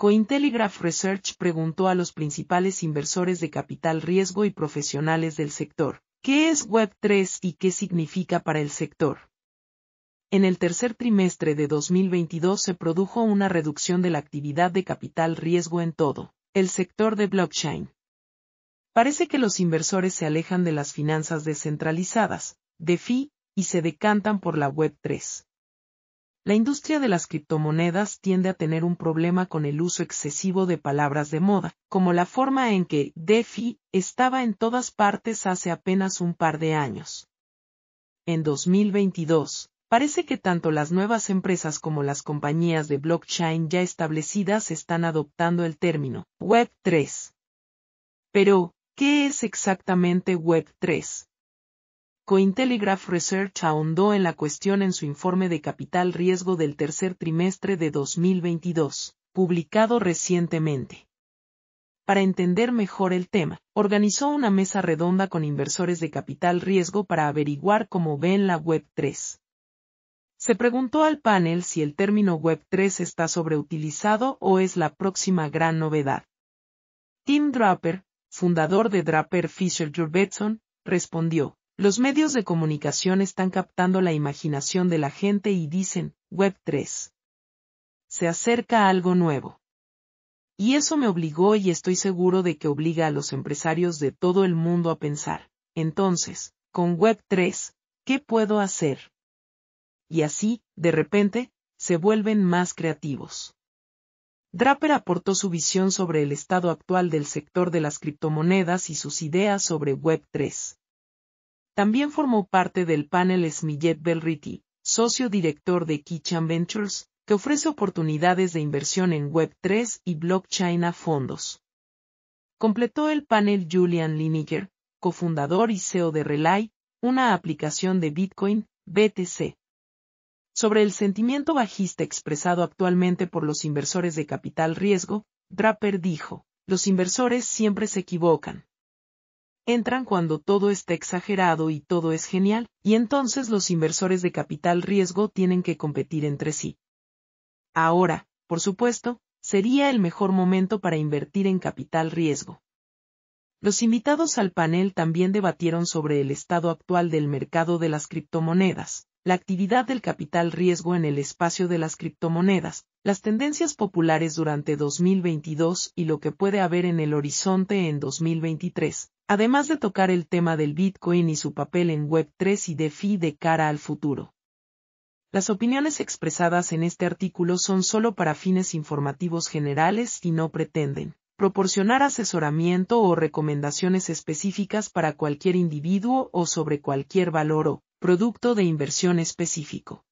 Cointelegraph Research preguntó a los principales inversores de capital riesgo y profesionales del sector, ¿qué es Web3 y qué significa para el sector? En el tercer trimestre de 2022 se produjo una reducción de la actividad de capital riesgo en todo el sector de blockchain. Parece que los inversores se alejan de las finanzas descentralizadas, de FI, y se decantan por la Web3. La industria de las criptomonedas tiende a tener un problema con el uso excesivo de palabras de moda, como la forma en que DeFi estaba en todas partes hace apenas un par de años. En 2022, parece que tanto las nuevas empresas como las compañías de blockchain ya establecidas están adoptando el término Web 3. Pero, ¿qué es exactamente Web 3? Cointelegraph Research ahondó en la cuestión en su informe de capital riesgo del tercer trimestre de 2022, publicado recientemente. Para entender mejor el tema, organizó una mesa redonda con inversores de capital riesgo para averiguar cómo ven la Web3. Se preguntó al panel si el término Web3 está sobreutilizado o es la próxima gran novedad. Tim Draper, fundador de Draper Fisher Jurvetson, respondió, los medios de comunicación están captando la imaginación de la gente y dicen, Web 3. Se acerca algo nuevo. Y eso me obligó y estoy seguro de que obliga a los empresarios de todo el mundo a pensar, entonces, con Web 3, ¿qué puedo hacer? Y así, de repente, se vuelven más creativos. Draper aportó su visión sobre el estado actual del sector de las criptomonedas y sus ideas sobre Web3. También formó parte del panel Smillet Belriti, socio director de Kitchen Ventures, que ofrece oportunidades de inversión en Web3 y blockchain a fondos. Completó el panel Julian Liniger, cofundador y CEO de Relay, una aplicación de Bitcoin, BTC. Sobre el sentimiento bajista expresado actualmente por los inversores de capital riesgo, Draper dijo, los inversores siempre se equivocan entran cuando todo está exagerado y todo es genial, y entonces los inversores de capital riesgo tienen que competir entre sí. Ahora, por supuesto, sería el mejor momento para invertir en capital riesgo. Los invitados al panel también debatieron sobre el estado actual del mercado de las criptomonedas, la actividad del capital riesgo en el espacio de las criptomonedas, las tendencias populares durante 2022 y lo que puede haber en el horizonte en 2023, además de tocar el tema del Bitcoin y su papel en Web3 y DeFi de cara al futuro. Las opiniones expresadas en este artículo son solo para fines informativos generales y no pretenden proporcionar asesoramiento o recomendaciones específicas para cualquier individuo o sobre cualquier valor o producto de inversión específico.